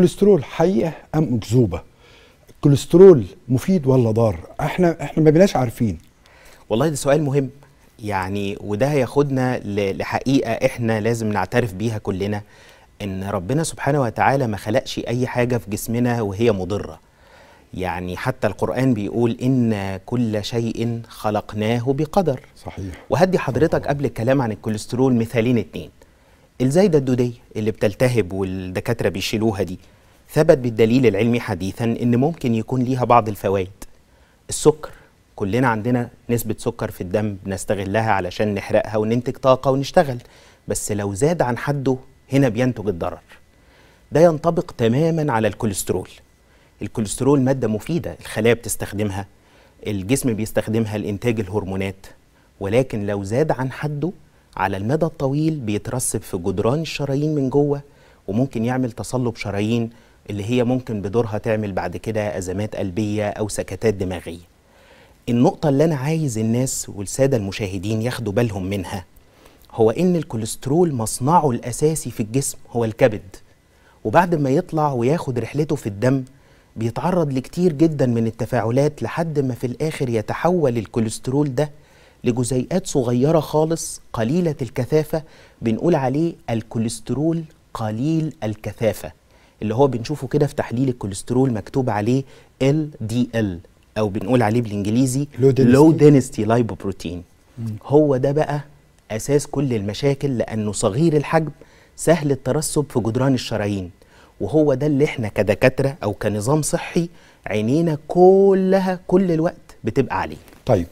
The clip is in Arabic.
الكوليسترول حقيقه ام اكذوبه الكوليسترول مفيد ولا ضار احنا احنا ما بناش عارفين والله ده سؤال مهم يعني وده هياخدنا لحقيقه احنا لازم نعترف بيها كلنا ان ربنا سبحانه وتعالى ما خلقش اي حاجه في جسمنا وهي مضره يعني حتى القرآن بيقول إن كل شيء خلقناه بقدر صحيح وهدي حضرتك قبل الكلام عن الكوليسترول مثالين اتنين الزايدة الدودية اللي بتلتهب والدكاترة بيشيلوها دي ثبت بالدليل العلمي حديثا ان ممكن يكون ليها بعض الفوائد السكر كلنا عندنا نسبة سكر في الدم بنستغلها علشان نحرقها وننتج طاقة ونشتغل بس لو زاد عن حده هنا بينتج الضرر ده ينطبق تماما على الكوليسترول الكوليسترول مادة مفيدة الخلايا بتستخدمها الجسم بيستخدمها لإنتاج الهرمونات ولكن لو زاد عن حده على المدى الطويل بيترسب في جدران الشرايين من جوه وممكن يعمل تصلب شرايين اللي هي ممكن بدورها تعمل بعد كده أزمات قلبية أو سكتات دماغية النقطة اللي أنا عايز الناس والسادة المشاهدين ياخدوا بالهم منها هو إن الكوليسترول مصنعه الأساسي في الجسم هو الكبد وبعد ما يطلع وياخد رحلته في الدم بيتعرض لكتير جدا من التفاعلات لحد ما في الآخر يتحول الكوليسترول ده لجزيئات صغيرة خالص قليلة الكثافة بنقول عليه الكوليسترول قليل الكثافة اللي هو بنشوفه كده في تحليل الكوليسترول مكتوب عليه LDL أو بنقول عليه بالإنجليزي Low Density Lipoprotein هو ده بقى أساس كل المشاكل لأنه صغير الحجم سهل الترسب في جدران الشرايين وهو ده اللي احنا كدكاترة أو كنظام صحي عينينا كلها كل الوقت بتبقى عليه طيب